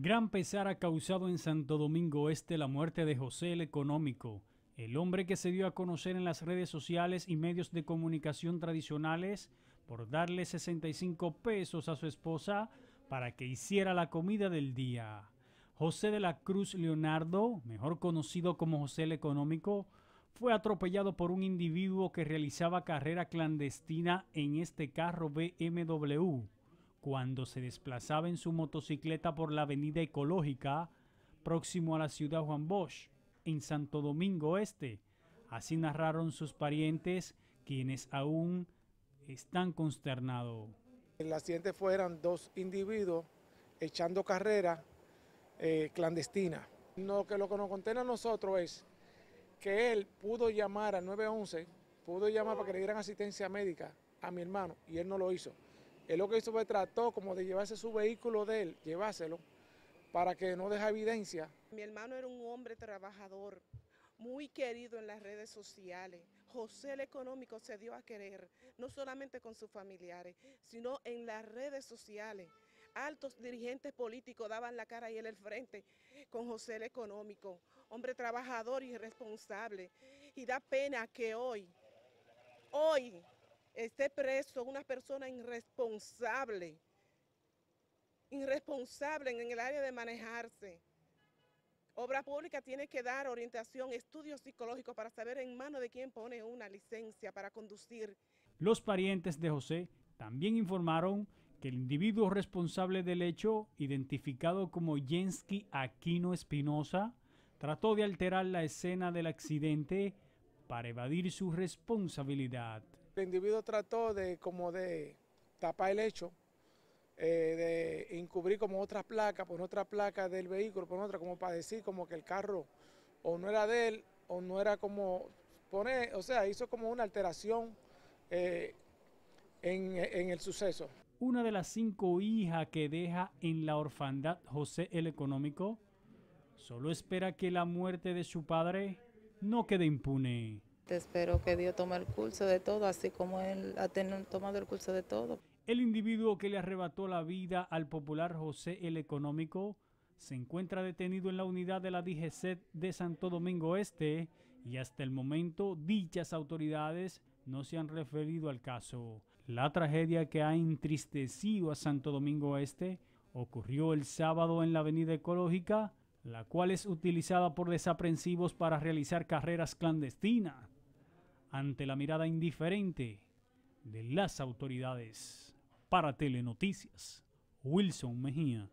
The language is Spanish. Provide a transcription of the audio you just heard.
Gran pesar ha causado en Santo Domingo Este la muerte de José el Económico, el hombre que se dio a conocer en las redes sociales y medios de comunicación tradicionales por darle 65 pesos a su esposa para que hiciera la comida del día. José de la Cruz Leonardo, mejor conocido como José el Económico, fue atropellado por un individuo que realizaba carrera clandestina en este carro BMW cuando se desplazaba en su motocicleta por la avenida ecológica próximo a la ciudad Juan Bosch, en Santo Domingo Este. Así narraron sus parientes, quienes aún están consternados. El accidente fueron dos individuos echando carrera eh, clandestina. Lo que, nos contiene a nosotros es que él pudo llamar al 911, pudo llamar para que le dieran asistencia médica a mi hermano y él no lo hizo. Él lo que hizo fue trató como de llevarse su vehículo de él, llevárselo, para que no deje evidencia. Mi hermano era un hombre trabajador, muy querido en las redes sociales. José el Económico se dio a querer, no solamente con sus familiares, sino en las redes sociales. Altos dirigentes políticos daban la cara y él el frente con José el Económico, hombre trabajador y responsable. Y da pena que hoy, hoy, esté preso una persona irresponsable, irresponsable en el área de manejarse. Obra Pública tiene que dar orientación, estudios psicológicos para saber en mano de quién pone una licencia para conducir. Los parientes de José también informaron que el individuo responsable del hecho, identificado como Jensky Aquino Espinosa, trató de alterar la escena del accidente para evadir su responsabilidad el individuo trató de como de tapar el hecho, eh, de encubrir como otras placas, por otra placa del vehículo, por otra, como para decir como que el carro o no era de él o no era como poner, o sea, hizo como una alteración eh, en, en el suceso. Una de las cinco hijas que deja en la orfandad José el Económico solo espera que la muerte de su padre no quede impune. Espero que Dios tome el curso de todo, así como Él ha tomado el curso de todo. El individuo que le arrebató la vida al popular José el Económico se encuentra detenido en la unidad de la DGC de Santo Domingo Este y hasta el momento dichas autoridades no se han referido al caso. La tragedia que ha entristecido a Santo Domingo Este ocurrió el sábado en la avenida ecológica, la cual es utilizada por desaprensivos para realizar carreras clandestinas ante la mirada indiferente de las autoridades. Para Telenoticias, Wilson Mejía.